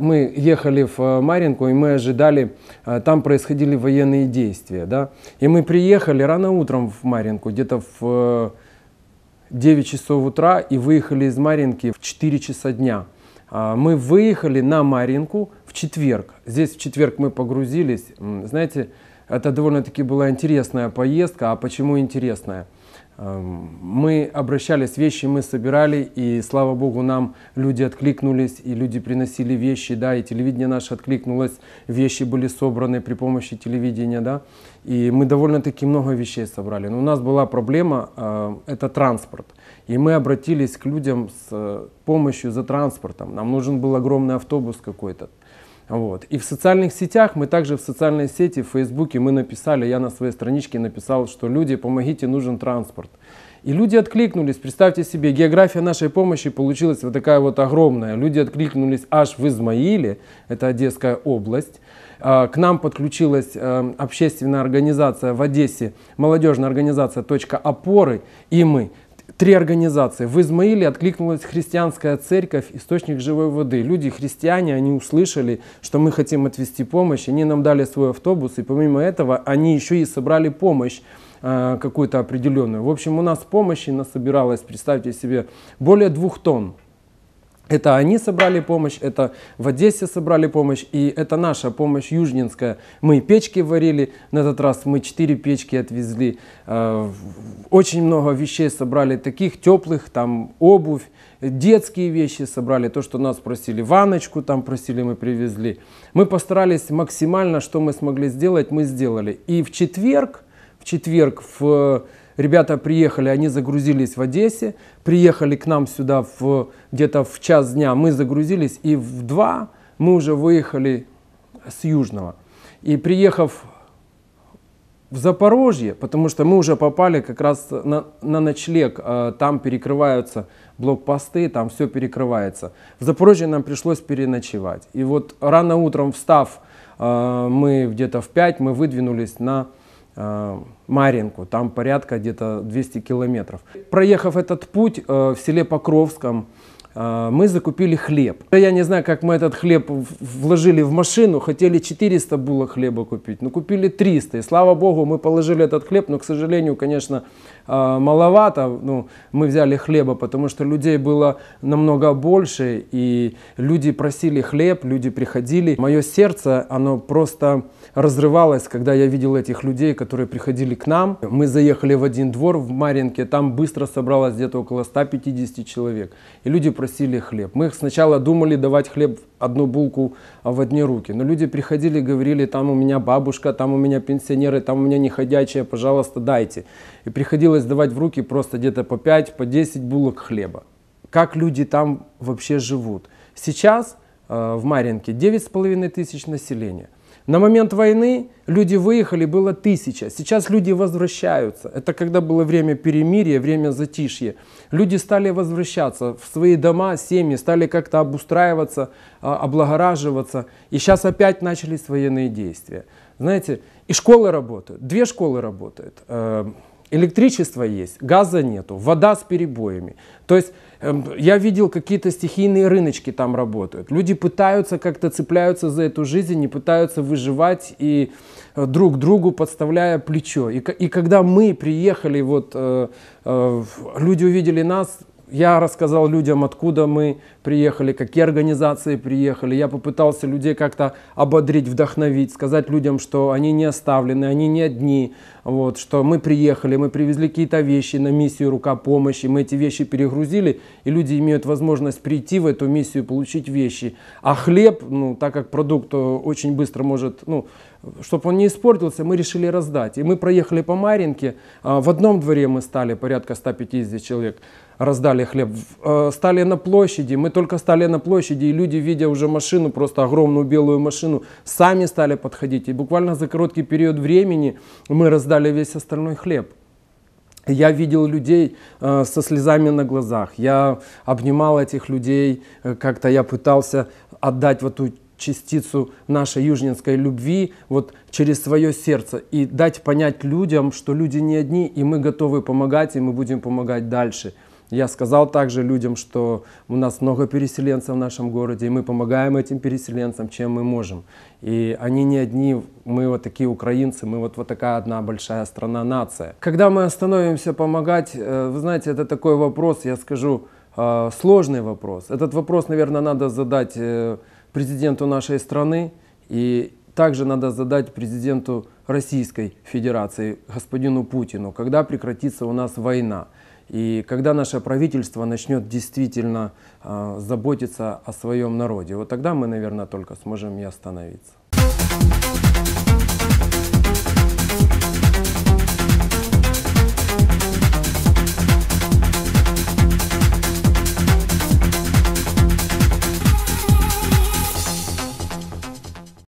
Мы ехали в э, Маринку, и мы ожидали, э, там происходили военные действия, да. И мы приехали рано утром в Маринку, где-то в 9 э, часов утра, и выехали из Маринки в 4 часа дня. А, мы выехали на Маринку в четверг. Здесь в четверг мы погрузились. Знаете, это довольно-таки была интересная поездка. А почему интересная? Эм, мы обращались, вещи мы собирали, и слава богу, нам люди откликнулись, и люди приносили вещи, да, и телевидение наше откликнулось, вещи были собраны при помощи телевидения, да, и мы довольно-таки много вещей собрали. Но у нас была проблема, э, это транспорт, и мы обратились к людям с э, помощью за транспортом. Нам нужен был огромный автобус какой-то, вот. И в социальных сетях, мы также в социальной сети, в Фейсбуке мы написали, я на своей страничке написал, что люди, помогите, нужен транспорт. И люди откликнулись, представьте себе, география нашей помощи получилась вот такая вот огромная. Люди откликнулись аж в Измаиле, это Одесская область. А, к нам подключилась э, общественная организация в Одессе, молодежная организация «Точка опоры», и мы три организации. В Измаиле откликнулась христианская церковь, источник живой воды. Люди, христиане, они услышали, что мы хотим отвести помощь, они нам дали свой автобус, и помимо этого они еще и собрали помощь э, какую-то определенную. В общем, у нас помощи насобиралось, представьте себе, более двух тонн. Это они собрали помощь, это в Одессе собрали помощь, и это наша помощь южнинская. Мы печки варили, на этот раз мы четыре печки отвезли. Э, очень много вещей собрали таких теплых, там обувь, детские вещи собрали, то, что нас просили, ваночку там просили, мы привезли. Мы постарались максимально, что мы смогли сделать, мы сделали. И в четверг, в четверг в Ребята приехали, они загрузились в Одессе, приехали к нам сюда в, где-то в час дня, мы загрузились, и в два мы уже выехали с Южного. И приехав в Запорожье, потому что мы уже попали как раз на, на ночлег, а, там перекрываются блокпосты, там все перекрывается. В Запорожье нам пришлось переночевать. И вот рано утром встав, а, мы где-то в 5, мы выдвинулись на Э, Маринку, там порядка где-то 200 километров. Проехав этот путь э, в селе Покровском, а, мы закупили хлеб. Я не знаю, как мы этот хлеб вложили в машину, хотели 400 булок хлеба купить, но купили 300. И слава богу, мы положили этот хлеб, но, к сожалению, конечно, а, маловато. Ну, мы взяли хлеба, потому что людей было намного больше, и люди просили хлеб, люди приходили. Мое сердце, оно просто разрывалось, когда я видел этих людей, которые приходили к нам. Мы заехали в один двор в Маринке, там быстро собралось где-то около 150 человек. И люди просили хлеб. Мы сначала думали давать хлеб одну булку а в одни руки, но люди приходили и говорили, там у меня бабушка, там у меня пенсионеры, там у меня неходячие, пожалуйста, дайте. И приходилось давать в руки просто где-то по 5, по 10 булок хлеба. Как люди там вообще живут? Сейчас э, в Марьинке 9,5 тысяч населения – на момент войны люди выехали, было тысяча. Сейчас люди возвращаются. Это когда было время перемирия, время затишья. Люди стали возвращаться в свои дома, семьи, стали как-то обустраиваться, а, облагораживаться. И сейчас опять начались военные действия. Знаете, и школы работают, две школы работают. Эм, Электричество есть, газа нету, вода с перебоями. То есть эм, я видел какие-то стихийные рыночки там работают. Люди пытаются как-то цепляются за эту жизнь, не пытаются выживать и э, друг другу подставляя плечо. И, и когда мы приехали, вот э, э, люди увидели нас, я рассказал людям, откуда мы приехали, какие организации приехали. Я попытался людей как-то ободрить, вдохновить, сказать людям, что они не оставлены, они не одни, вот, что мы приехали, мы привезли какие-то вещи на миссию «Рука помощи», мы эти вещи перегрузили, и люди имеют возможность прийти в эту миссию и получить вещи. А хлеб, ну, так как продукт очень быстро может, ну, чтобы он не испортился, мы решили раздать. И мы проехали по Маринке, а, в одном дворе мы стали порядка 150 человек, раздали хлеб. Э, стали на площади, мы только стали на площади, и люди, видя уже машину, просто огромную белую машину, сами стали подходить. И буквально за короткий период времени мы раздали весь остальной хлеб. Я видел людей э, со слезами на глазах, я обнимал этих людей, э, как-то я пытался отдать вот эту частицу нашей южнинской любви вот через свое сердце и дать понять людям, что люди не одни, и мы готовы помогать, и мы будем помогать дальше. Я сказал также людям, что у нас много переселенцев в нашем городе, и мы помогаем этим переселенцам, чем мы можем. И они не одни, мы вот такие украинцы, мы вот, вот такая одна большая страна, нация. Когда мы остановимся помогать, э, вы знаете, это такой вопрос, я скажу, э, сложный вопрос. Этот вопрос, наверное, надо задать э, президенту нашей страны, и также надо задать президенту Российской Федерации, господину Путину, когда прекратится у нас война. И когда наше правительство начнет действительно а, заботиться о своем народе, вот тогда мы, наверное, только сможем и остановиться.